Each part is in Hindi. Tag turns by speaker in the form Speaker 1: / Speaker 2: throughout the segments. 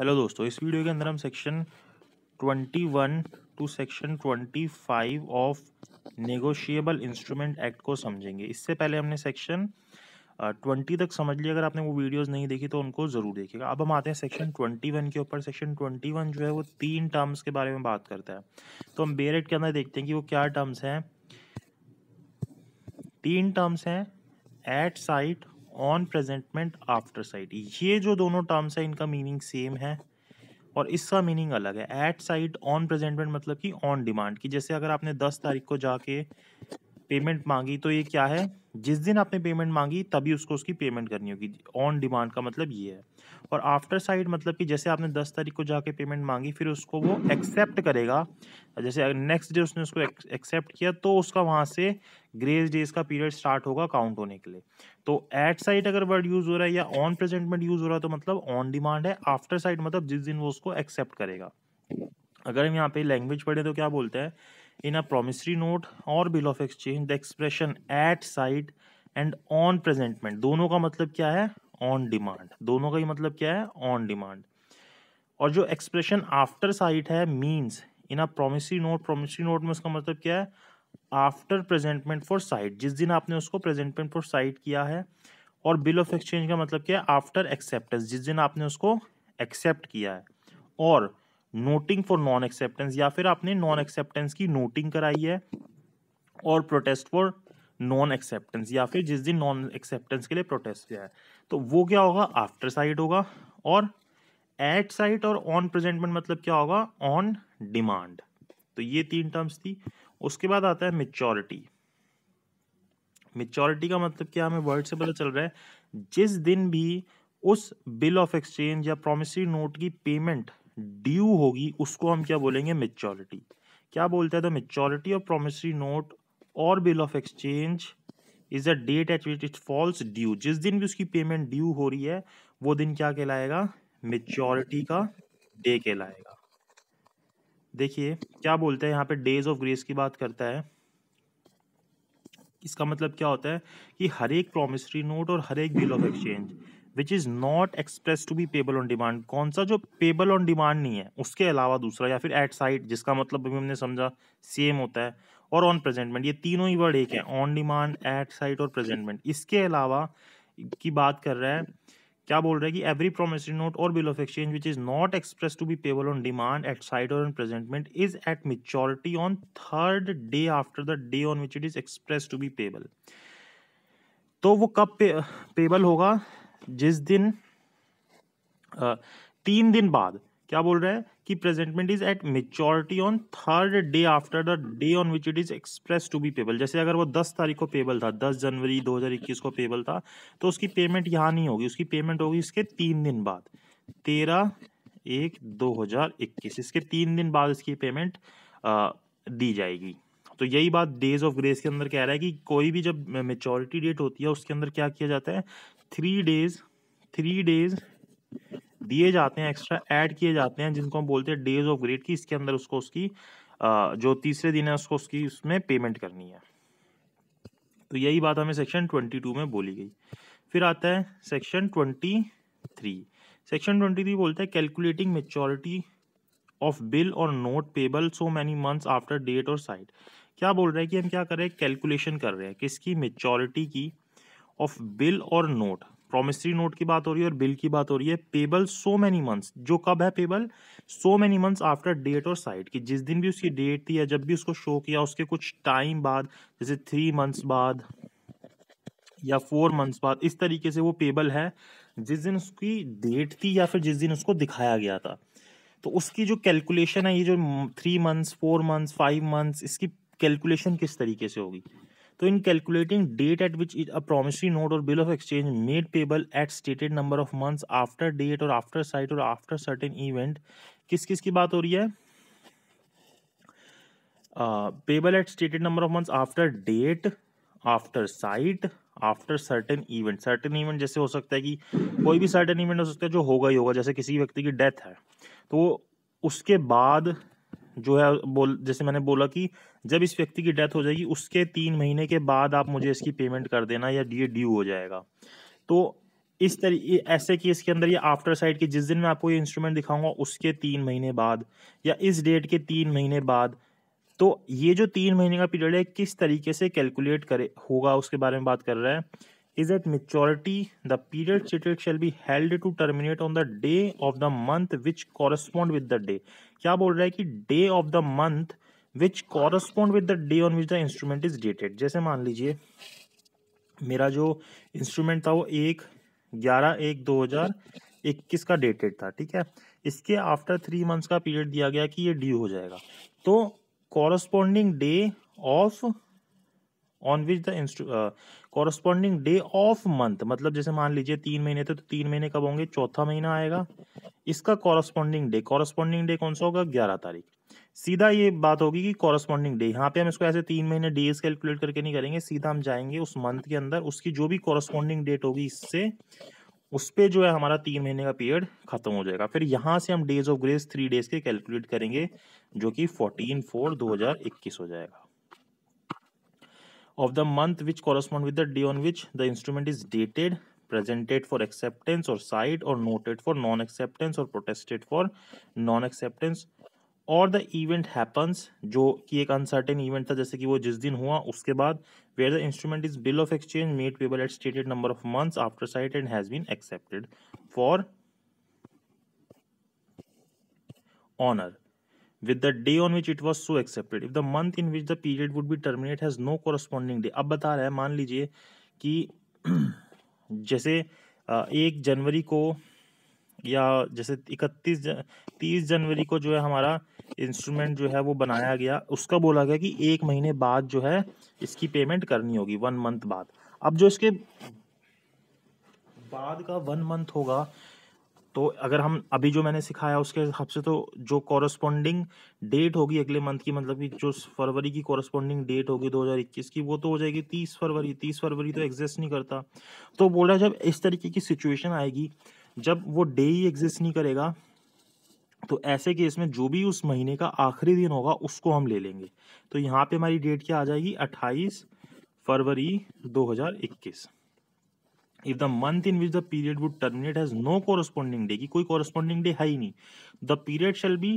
Speaker 1: हेलो दोस्तों इस वीडियो के अंदर हम section twenty one to section twenty five of negotiable instrument act को समझेंगे इससे पहले हमने सेक्शन ट्वेंटी तक समझ लिया अगर आपने वो वीडियोस नहीं देखी तो उनको ज़रूर देखिएगा अब हम आते हैं सेक्शन ट्वेंटी वन के ऊपर सेक्शन ट्वेंटी वन जो है वो तीन टर्म्स के बारे में बात करता है तो हम बेरेट के अंदर देखते हैं कि वो क्या टर्म्स हैं तीन टर्म्स हैं at sight on presentment after sight ये जो दोनों टर्म्स हैं इनका मीनिंग सेम है और इसका मीनिंग अलग है एट साइट ऑन प्रेजेंटमेंट मतलब कि ऑन डिमांड कि जैसे अगर आपने दस तारीख को जाके पेमेंट मांगी तो ये क्या है जिस दिन आपने पेमेंट मांगी तभी उसको उसकी पेमेंट करनी होगी ऑन डिमांड का मतलब ये है और आफ्टर साइड मतलब कि जैसे आपने दस तारीख को जाके पेमेंट मांगी फिर उसको वो एक्सेप्ट करेगा जैसे नेक्स्ट डे उसने उसको एक्सेप्ट किया तो उसका वहाँ से ग्रेस डेज का पीरियड स्टार्ट होगा काउंट होने के लिए तो एट साइड अगर वर्ड यूज़ हो रहा है या ऑन प्रेजेंट में यूज़ हो रहा है तो मतलब ऑन डिमांड है आफ्टर साइड मतलब जिस दिन वो उसको एक्सेप्ट करेगा अगर हम यहाँ पे लैंग्वेज पढ़े तो क्या बोलते हैं in a promissory note or bill of exchange the expression at sight and on presentment दोनों का मतलब क्या है on demand दोनों का ही मतलब क्या है on demand और जो expression after sight है means in a promissory note promissory note में उसका मतलब क्या है आफ्टर प्रेजेंटमेंट फॉर साइट जिस दिन आपने उसको प्रेजेंटमेंट फॉर साइट किया है और बिल ऑफ एक्सचेंज का मतलब क्या है आफ्टर एक्सेप्टेंस जिस दिन आपने उसको एक्सेप्ट किया है और नोटिंग फॉर नॉन एक्सेप्टेंस या फिर आपने नॉन एक्सेप्टेंस की नोटिंग कराई है और प्रोटेस्ट फॉर नॉन एक्सेप्टेंस या फिर जिस दिन नॉन एक्सेप्टेंस के लिए प्रोटेस्ट किया है तो वो क्या होगा आफ्टर साइट होगा और एट साइट और ऑन प्रेजेंटमेंट मतलब क्या होगा ऑन डिमांड तो ये तीन टर्म्स थी उसके बाद आता है मेच्योरिटी मेच्योरिटी का मतलब क्या हमें वर्ड से पता चल रहा है जिस दिन भी उस बिल ऑफ एक्सचेंज या प्रोमिसरी नोट की पेमेंट ड्यू होगी उसको हम क्या बोलेंगे मेच्योरिटी क्या बोलते हैं the maturity of promissory note और bill of exchange is a date at which it falls due जिस दिन भी उसकी पेमेंट ड्यू हो रही है वो दिन क्या कहलाएगा मेच्योरिटी का डे कहलाएगा देखिए क्या बोलते हैं यहाँ पे डेज ऑफ ग्रेस की बात करता है इसका मतलब क्या होता है कि हर एक प्रोमिसरी नोट और हर एक bill of exchange which is not express to be payable on demand कौन सा जो पेबल ऑन डिमांड नहीं है उसके अलावा दूसरा या फिर एट साइट जिसका मतलब अभी हमने समझा सेम होता है और ऑन प्रेजेंटमेंट ये तीनों ही वर्ड एक है ऑन डिमांड एट साइट और प्रेजेंटमेंट इसके अलावा की बात कर रहा है क्या बोल रहे हैं कि एवरी प्रोमिसरी नोट और bill of exchange which is not express to be payable on demand at sight और on presentment is at maturity on third day after the day on which it is express to be payable तो वो कब पे, पेबल होगा जिस दिन तीन दिन बाद क्या बोल रहे हैं कि presentment is at maturity on third day after the day on which it is express to be payable जैसे अगर वो दस तारीख को पेबल था दस जनवरी दो हजार इक्कीस को पेबल था तो उसकी पेमेंट यहाँ नहीं होगी उसकी पेमेंट होगी इसके तीन दिन बाद तेरह एक दो हजार इक्कीस इसके तीन दिन बाद इसकी पेमेंट आ, दी जाएगी तो यही बात डेज ऑफ ग्रेस के अंदर कह रहा है कि कोई भी जब मेचोरिटी डेट होती है उसके अंदर क्या किया जाता है थ्री डेज थ्री डेज दिए जाते हैं एक्स्ट्रा ऐड किए जाते हैं जिनको हम बोलते हैं डेज ऑफ ग्रेड की इसके अंदर उसको उसकी जो तीसरे दिन है उसको उसकी उसमें पेमेंट करनी है तो यही बात हमें सेक्शन ट्वेंटी टू में बोली गई फिर आता है section twenty three section twenty three बोलता है कैलकुलेटिंग मेच्योरिटी ऑफ बिल और note payable so many months after date और साइट क्या बोल रहे हैं कि हम क्या कर रहे हैं कैलकुलेशन कर रहे हैं किसकी मेच्योरिटी की ऑफ बिल और नोट प्रोमिसरी नोट की बात हो रही है और बिल की बात हो रही है पेबल सो मैनी मंथ्स जो कब है payable so many months after date और साइट की जिस दिन भी उसकी डेट थी या जब भी उसको शो किया उसके कुछ टाइम बाद जैसे थ्री मंथ्स बाद या फोर मंथ्स बाद इस तरीके से वो पेबल है जिस दिन उसकी डेट थी या फिर जिस दिन उसको दिखाया गया था तो उसकी जो कैलकुलेशन है ये जो three months four months five months इसकी कैलकुलेशन किस तरीके से होगी तो in calculating date at which is a promissory note और bill of exchange made payable at stated number of months after date और आफ्टर साइट और आफ्टर सर्टेन इवेंट किस किस की बात हो रही है payable at stated number of months after date after sight after certain event certain event जैसे हो सकता है कि कोई भी सर्टेन इवेंट हो सकता है जो होगा ही होगा जैसे किसी व्यक्ति की डेथ है तो उसके बाद जो है बोल जैसे मैंने बोला कि जब इस व्यक्ति की डेथ हो जाएगी उसके तीन महीने के बाद आप मुझे इसकी पेमेंट कर देना या ये ड्यू हो जाएगा तो इस तरीके ऐसे केस के अंदर ये आफ्टर साइड के जिस दिन मैं आपको ये इंस्ट्रूमेंट दिखाऊंगा उसके तीन महीने बाद या इस डेट के तीन महीने बाद तो ये जो तीन महीने का पीरियड है किस तरीके से कैलकुलेट करे होगा उसके बारे में बात कर रहे हैं is at maturity the period cheated shall be held to terminate on the day of the month which correspond with the day क्या बोल रहा है कि day of the month which correspond with the day on which the instrument is dated जैसे मान लीजिए मेरा जो इंस्ट्रूमेंट था वो एक ग्यारह एक दो हज़ार इक्कीस का डेटेड था ठीक है इसके आफ्टर थ्री मंथ्स का पीरियड दिया गया कि ये ड्यू हो जाएगा तो corresponding day of on which the corresponding day of month मतलब जैसे मान लीजिए तीन महीने थे तो तीन महीने कब होंगे चौथा महीना आएगा इसका कॉरस्पॉन्डिंग डे कॉरस्पॉन्डिंग डे कौन सा होगा ग्यारह तारीख सीधा ये बात होगी कि कॉरस्पॉन्डिंग डे यहाँ पे हम इसको ऐसे तीन महीने डेज कैलकुलेट करके नहीं करेंगे सीधा हम जाएंगे उस मंथ के अंदर उसकी जो भी कॉरस्पॉन्डिंग डेट होगी इससे उस पर जो है हमारा तीन महीने का पीरियड खत्म हो जाएगा फिर यहाँ से हम days of grace three days के कैलकुलेट करेंगे जो कि फोर्टीन फोर दो हो जाएगा of the month which correspond with the day on which the instrument is dated presented for acceptance or signed or noted for non-acceptance or protested for non-acceptance or the event happens jo ki ek uncertain event tha jaise ki wo jis din hua uske where the instrument is bill of exchange made payable at stated number of months after sight and has been accepted for honor with the day on which it was so accepted if the month in which the period would be terminate has no corresponding day अब बता रहा है मान लीजिए कि जैसे एक जनवरी को या जैसे इकतीस तीस जनवरी को जो है हमारा इंस्ट्रूमेंट जो है वो बनाया गया उसका बोला गया कि एक महीने बाद जो है इसकी पेमेंट करनी होगी वन मंथ बाद अब जो इसके बाद का वन मंथ होगा तो अगर हम अभी जो मैंने सिखाया उसके हिसाब से तो जो कॉरस्पॉन्डिंग डेट होगी अगले मंथ की मतलब कि जो फरवरी की कॉरस्पॉन्डिंग डेट होगी 2021 की वो तो हो जाएगी 30 फरवरी 30 फरवरी तो एग्जिस्ट नहीं करता तो बोल रहा है जब इस तरीके की सिचुएशन आएगी जब वो डे ही एग्जिस्ट नहीं करेगा तो ऐसे केस में जो भी उस महीने का आखिरी दिन होगा उसको हम ले लेंगे तो यहाँ पे हमारी डेट क्या आ जाएगी अट्ठाईस फरवरी 2021 if the month in which the period would terminate has no corresponding day की कोई कॉरस्पॉन्डिंग डे है ही नहीं the period shall be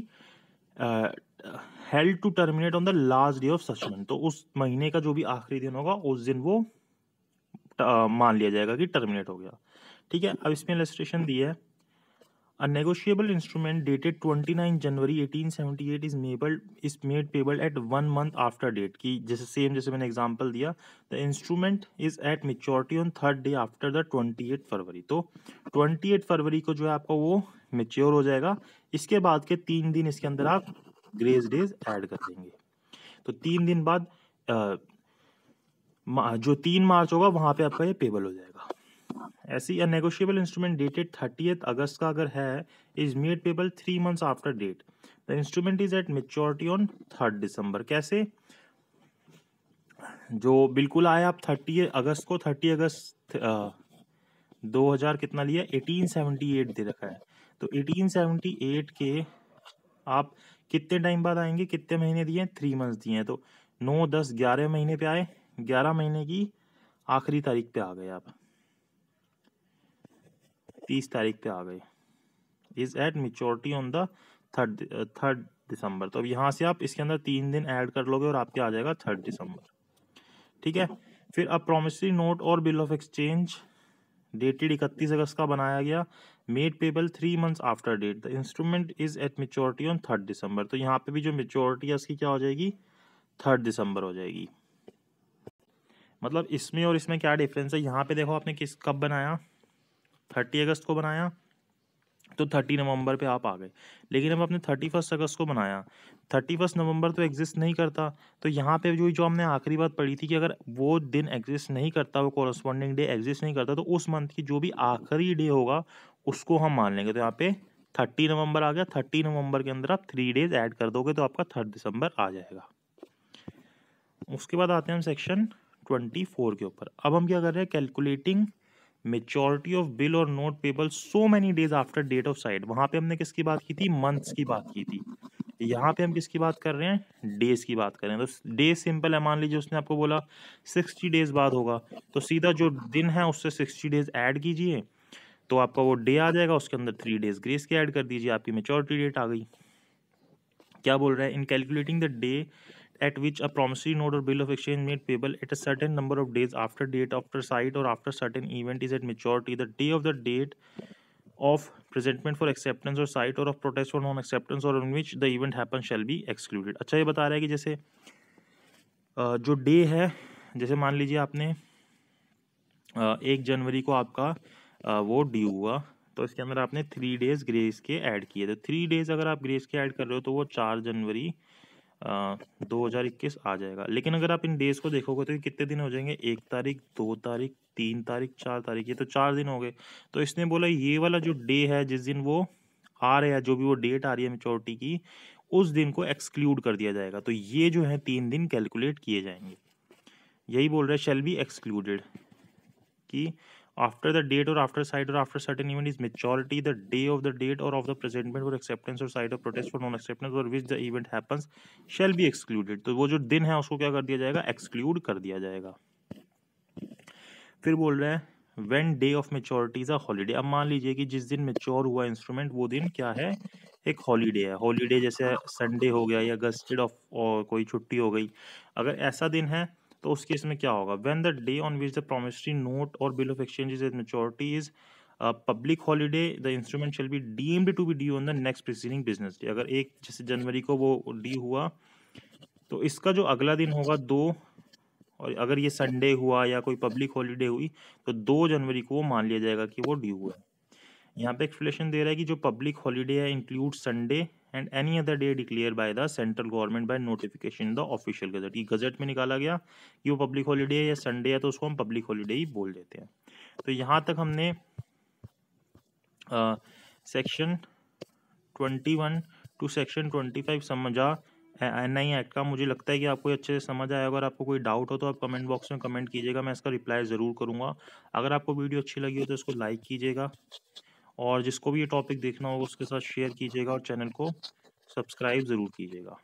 Speaker 1: held to terminate on the last day of such month तो उस महीने का जो भी आखिरी दिन होगा उस दिन वो uh, मान लिया जाएगा कि टर्मिनेट हो गया ठीक है अब इसमें इलेस्ट्रेशन दी है A negotiable instrument dated 29 January 1878 is made is made payable at one month after date कि जैसे सेम जैसे मैंने एग्जांपल दिया the instrument is at maturity on third day after the 28 February तो 28 फरवरी को जो है आपका वो मेच्योर हो जाएगा इसके बाद के तीन दिन इसके अंदर आप ग्रेस डेज ऐड कर देंगे तो तीन दिन बाद आ, जो तीन मार्च होगा वहाँ पे आपका ये पेबल हो जाएगा ऐसी a negotiable negotiable instrument dated thirtieth August का अगर है is made payable three months after date the instrument is at maturity on third December कैसे जो बिल्कुल आए आप थर्टी अगस्त को थर्टी अगस्त दो हजार कितना लिया एटीन सेवनटी एट दे रखा है तो एटीन सेवनटी एट के आप कितने टाइम बाद आएंगे कितने महीने दिए थ्री मंथ्स दिए हैं तो नौ दस ग्यारह महीने पे आए ग्यारह महीने की आखिरी तारीख पे आ गए आप तीस तारीख पे आ गए is at maturity on the third third December तो अब यहाँ से आप इसके अंदर तीन दिन ऐड कर लोगे और आपके आ जाएगा थर्ड दिसंबर ठीक है फिर अब प्रोमिसरी नोट और बिल ऑफ एक्सचेंज डेटेड इकतीस अगस्त का बनाया गया made payable three months after date the instrument is at maturity on third December तो यहाँ पे भी जो मेच्योरिटी है उसकी क्या हो जाएगी थर्ड दिसंबर हो जाएगी मतलब इसमें और इसमें क्या डिफरेंस है यहाँ पे देखो आपने किस कब बनाया थर्टी अगस्त को बनाया तो थर्टी नवंबर पे आप आ गए लेकिन अब आपने थर्टी फर्स्ट अगस्त को बनाया थर्टी फर्स्ट नवंबर तो एग्जिस्ट नहीं करता तो यहाँ पे जो जो हमने आखिरी बात पढ़ी थी कि अगर वो दिन एग्जिस्ट नहीं करता वो कॉरस्पॉन्डिंग डे एग्जिस्ट नहीं करता तो उस मंथ की जो भी आखिरी डे होगा उसको हम मान लेंगे तो यहाँ पे थर्टी नवंबर आ गया थर्टी नवंबर के अंदर आप थ्री डेज ऐड कर दोगे तो आपका थर्ड दिसंबर आ जाएगा उसके बाद आते हैं हम सेक्शन ट्वेंटी फोर के ऊपर अब हम क्या कर रहे हैं कैलकुलेटिंग मेच्योरिटी ऑफ बिल और note payable so many days after date of sight वहां पे हमने किसकी बात की थी मंथ्स की बात की थी यहाँ पे हम किसकी बात कर रहे हैं डेज की बात कर रहे हैं तो डे सिंपल है मान लीजिए उसने आपको बोला सिक्सटी डेज बाद होगा तो सीधा जो दिन है उससे सिक्सटी डेज ऐड कीजिए तो आपका वो डे आ जाएगा उसके अंदर थ्री डेज ग्रेस के ऐड कर दीजिए आपकी मेच्योरिटी डेट आ गई क्या बोल रहा है in calculating the day at which a promissory note or bill of exchange made payable at a certain number of days after date of site or after certain event is at maturity the day of the date of presentment for acceptance or site or of protest for non acceptance or on which the event happens shall be excluded अच्छा ये बता रहा है कि जैसे जो डे है जैसे मान लीजिए आपने एक जनवरी को आपका वो ड्यू हुआ तो इसके अंदर आपने थ्री डेज ग्रेस के ऐड किए तो थ्री डेज अगर आप ग्रेस के ऐड कर रहे हो तो वो चार जनवरी दो हज़ार इक्कीस आ जाएगा लेकिन अगर आप इन डेज़ को देखोगे तो ये कितने दिन हो जाएंगे एक तारीख दो तारीख तीन तारीख चार तारीख ये तो चार दिन हो गए तो इसने बोला ये वाला जो डे है जिस दिन वो आ रहा है जो भी वो डेट आ रही है मेचोरिटी की उस दिन को एक्सक्लूड कर दिया जाएगा तो ये जो है तीन दिन कैलकुलेट किए जाएंगे यही बोल रहे शेल बी एक्सक्लूडेड कि after the date or after side or after certain event is maturity the day of the date or of the presentment for acceptance or side of protest for non acceptance for which the event happens shall be excluded तो वो जो दिन है उसको क्या कर दिया जाएगा exclude कर दिया जाएगा फिर बोल रहे हैं when day of maturity is a holiday अब मान लीजिए कि जिस दिन mature हुआ instrument वो दिन क्या है एक हॉलीडे है हॉलीडे जैसे संडे हो गया या गस्टेड ऑफ कोई छुट्टी हो गई अगर ऐसा दिन है तो उस केस में क्या होगा when the day on which the promissory note और bill of exchange is maturity is public holiday the instrument shall be deemed to be due on the next preceding business day अगर एक जैसे जनवरी को वो डी हुआ तो इसका जो अगला दिन होगा दो और अगर ये संडे हुआ या कोई पब्लिक हॉलीडे हुई तो दो जनवरी को वो मान लिया जाएगा कि वो ड्यू हुआ है यहाँ पे एक्सप्लेनेशन दे रहा है कि जो पब्लिक हॉलीडे है include Sunday and any other day declare by the central government by notification the official gazette ये गजट में निकाला गया कि वो पब्लिक हॉलीडे है या संडे है तो उसको हम पब्लिक हॉलीडे ही बोल देते हैं तो यहाँ तक हमने section twenty one to section twenty five समझा एन आई एक्ट का मुझे लगता है कि आपको अच्छे से समझ आया अगर आपको कोई डाउट हो तो आप कमेंट बॉक्स में कमेंट कीजिएगा मैं इसका रिप्लाई ज़रूर करूँगा अगर आपको वीडियो अच्छी लगी हो तो इसको लाइक कीजिएगा और जिसको भी ये टॉपिक देखना होगा उसके साथ शेयर कीजिएगा और चैनल को सब्सक्राइब ज़रूर कीजिएगा